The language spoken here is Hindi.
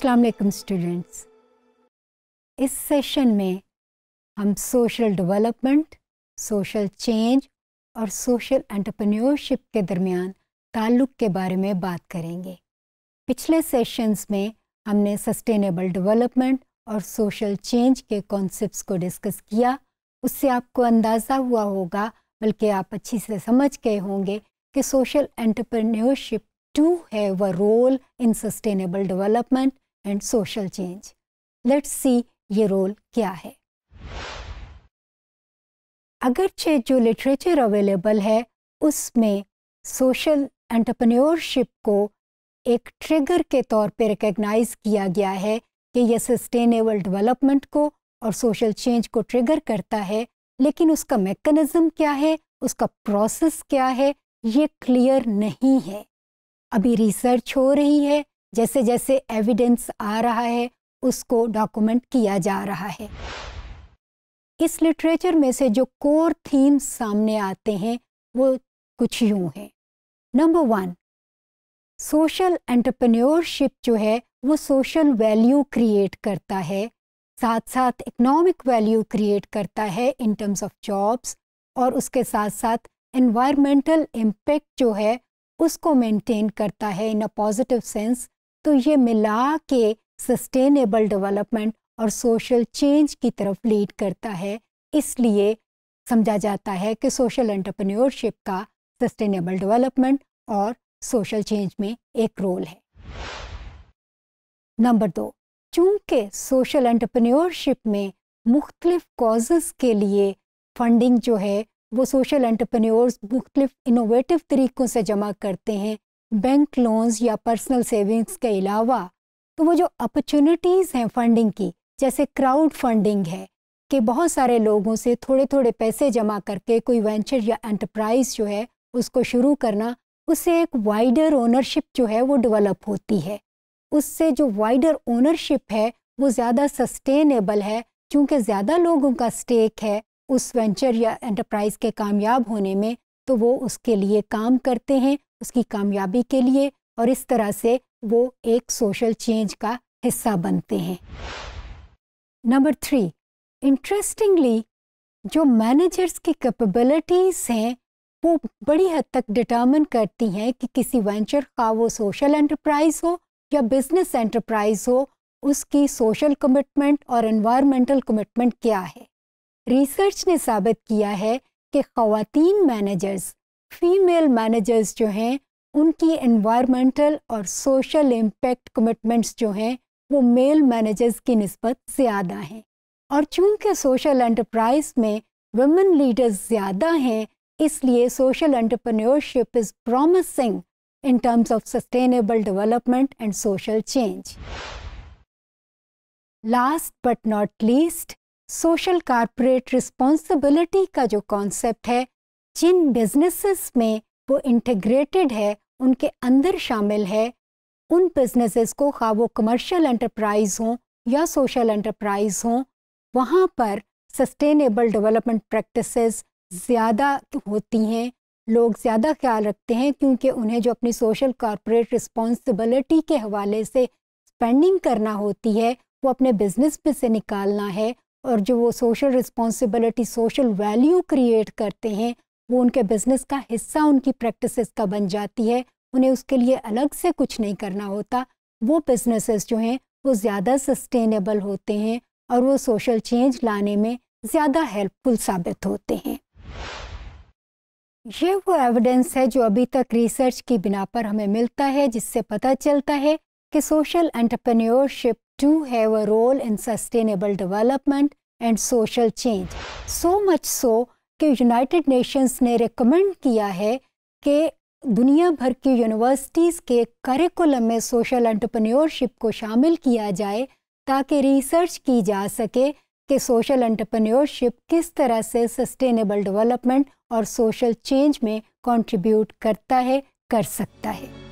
अस्सलाम स्टूडेंट्स इस सेशन में हम सोशल डेवलपमेंट सोशल चेंज और सोशल एंटरप्रेन्योरशिप के दरमियान ताल्लुक़ के बारे में बात करेंगे पिछले सेशंस में हमने सस्टेनेबल डेवलपमेंट और सोशल चेंज के कॉन्सेप्ट्स को डिस्कस किया उससे आपको अंदाज़ा हुआ होगा बल्कि आप अच्छी से समझ गए होंगे कि social entrepreneurship to have a role in sustainable development and social change let's see ये रोल क्या है अगरचे जो लिटरेचर अवेलेबल है उसमें सोशल एंटरप्रेन्योरशिप को एक ट्रिगर के तौर पे रिकग्नाइज किया गया है कि यह सस्टेनेबल डेवलपमेंट को और सोशल चेंज को ट्रिगर करता है लेकिन उसका मेकनिज्म क्या है उसका प्रोसेस क्या है ये क्लियर नहीं है अभी रिसर्च हो रही है जैसे जैसे एविडेंस आ रहा है उसको डॉक्यूमेंट किया जा रहा है इस लिटरेचर में से जो कोर थीम्स सामने आते हैं वो कुछ यूं हैं नंबर वन सोशल एंटरप्रेन्योरशिप जो है वो सोशल वैल्यू क्रिएट करता है साथ साथ इकोनॉमिक वैल्यू क्रिएट करता है इन टर्म्स ऑफ जॉब्स और उसके साथ साथ एनवायरमेंटल इम्पेक्ट जो है उसको मेंटेन करता है इन अ पॉजिटिव सेंस तो ये मिला के सस्टेनेबल डेवलपमेंट और सोशल चेंज की तरफ लीड करता है इसलिए समझा जाता है कि सोशल एंटरप्रेन्योरशिप का सस्टेनेबल डेवलपमेंट और सोशल चेंज में एक रोल है नंबर दो चूंकि सोशल एंटरप्रेन्योरशिप में मुख्तलिफ कॉजेस के लिए फंडिंग जो है वो सोशल एंटरप्रेन्योर्स मुख्तलिफ इनोवेटिव तरीक़ों से जमा करते हैं बैंक लोन्स या पर्सनल सेविंग्स के अलावा तो वो जो अपॉर्चुनिटीज़ हैं फंडिंग की जैसे क्राउड फंडिंग है कि बहुत सारे लोगों से थोड़े थोड़े पैसे जमा करके कोई वेंचर या एंटरप्राइज जो है उसको शुरू करना उससे एक वाइडर ओनरशिप जो है वो डेवलप होती है उससे जो वाइडर ओनरशिप है वो ज़्यादा सस्टेनेबल है क्योंकि ज़्यादा लोगों का स्टेक है उस वेंचर या एंटरप्राइज के कामयाब होने में तो वो उसके लिए काम करते हैं उसकी कामयाबी के लिए और इस तरह से वो एक सोशल चेंज का हिस्सा बनते हैं नंबर थ्री इंटरेस्टिंगली जो मैनेजर्स की कैपेबिलिटीज़ हैं वो बड़ी हद तक डिटरमिन करती हैं कि किसी वेंचर का वो सोशल एंटरप्राइज हो या बिजनेस एंटरप्राइज हो उसकी सोशल कमिटमेंट और एनवायरमेंटल कमिटमेंट क्या है रिसर्च ने साबित किया है कि खातन मैनेजर्स फीमेल मैनेजर्स जो हैं उनकी एनवायरमेंटल और सोशल इम्पैक्ट कमिटमेंट्स जो हैं वो मेल मैनेजर्स की नस्बत ज़्यादा हैं और चूंकि सोशल एंटरप्राइज में वुमेन लीडर्स ज़्यादा हैं इसलिए social entrepreneurship is promising in terms of sustainable development and social change last but not least social corporate responsibility का जो कॉन्सेप्ट है जिन बिजनेसेस में वो इंटीग्रेटेड है उनके अंदर शामिल है उन बिजनेसेस को खा वो कमर्शियल एंटरप्राइज हों या सोशल एंटरप्राइज हों वहाँ पर सस्टेनेबल डेवलपमेंट प्रैक्टिसेस ज़्यादा होती हैं लोग ज़्यादा ख्याल रखते हैं क्योंकि उन्हें जो अपनी सोशल कॉरपोरेट रिस्पॉन्सिबिलिटी के हवाले से स्पेंडिंग करना होती है वो अपने बिजनेस में से निकालना है और जो वो social responsibility social value create करते हैं वो उनके बिजनेस का हिस्सा उनकी प्रैक्टिसेस का बन जाती है उन्हें उसके लिए अलग से कुछ नहीं करना होता वो बिजनेसेस जो हैं वो ज़्यादा सस्टेनेबल होते हैं और वो सोशल चेंज लाने में ज़्यादा हेल्पफुल साबित होते हैं ये वो एविडेंस है जो अभी तक रिसर्च की बिना पर हमें मिलता है जिससे पता चलता है कि social entrepreneurship to have a role in sustainable development and social change so much so कि यूनाइटेड नेशंस ने रिकमेंड किया है कि दुनिया भर की यूनिवर्सिटीज़ के करिकुलम में सोशल एंटरप्रेन्योरशिप को शामिल किया जाए ताकि रिसर्च की जा सके कि सोशल एंटरप्रेन्योरशिप किस तरह से सस्टेनेबल डेवलपमेंट और सोशल चेंज में कंट्रीब्यूट करता है कर सकता है